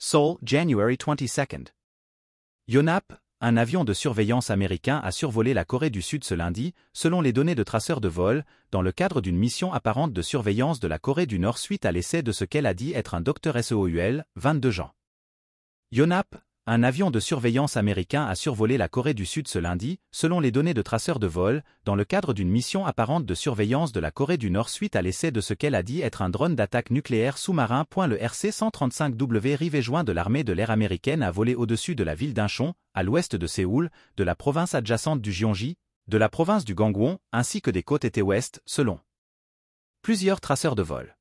Seoul, January 22. Yonap, un avion de surveillance américain a survolé la Corée du Sud ce lundi, selon les données de traceurs de vol, dans le cadre d'une mission apparente de surveillance de la Corée du Nord suite à l'essai de ce qu'elle a dit être un docteur S.O.U.L. 22 gens. Yonap, un avion de surveillance américain a survolé la Corée du Sud ce lundi, selon les données de traceurs de vol, dans le cadre d'une mission apparente de surveillance de la Corée du Nord suite à l'essai de ce qu'elle a dit être un drone d'attaque nucléaire sous-marin. Le RC-135W rivé-joint de l'armée de l'air américaine a volé au-dessus de la ville d'Inchon, à l'ouest de Séoul, de la province adjacente du Gyeonggi, de la province du Gangwon, ainsi que des côtes été ouest, selon plusieurs traceurs de vol.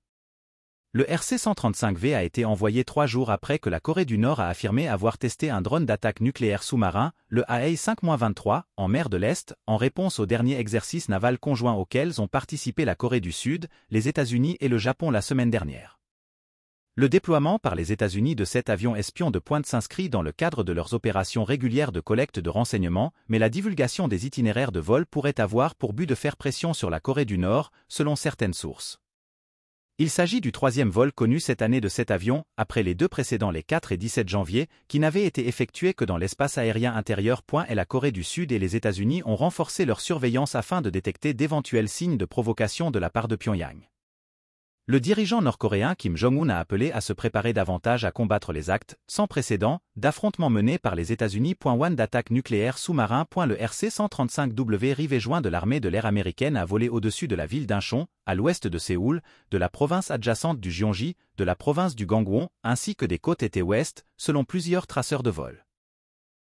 Le RC-135V a été envoyé trois jours après que la Corée du Nord a affirmé avoir testé un drone d'attaque nucléaire sous-marin, le AE-5-23, en mer de l'Est, en réponse au dernier exercice naval conjoint auquel ont participé la Corée du Sud, les États-Unis et le Japon la semaine dernière. Le déploiement par les États-Unis de cet avion espion de pointe s'inscrit dans le cadre de leurs opérations régulières de collecte de renseignements, mais la divulgation des itinéraires de vol pourrait avoir pour but de faire pression sur la Corée du Nord, selon certaines sources. Il s'agit du troisième vol connu cette année de cet avion, après les deux précédents les 4 et 17 janvier, qui n'avaient été effectués que dans l'espace aérien intérieur. Et la Corée du Sud et les États-Unis ont renforcé leur surveillance afin de détecter d'éventuels signes de provocation de la part de Pyongyang le dirigeant nord-coréen Kim Jong-un a appelé à se préparer davantage à combattre les actes, sans précédent, d'affrontements menés par les États-Unis. One d'attaque nucléaire sous-marin. Le RC-135W rivet joint de l'armée de l'air américaine a volé au-dessus de la ville d'Inchon, à l'ouest de Séoul, de la province adjacente du Gyeonggi, de la province du Gangwon, ainsi que des côtes été ouest, selon plusieurs traceurs de vol.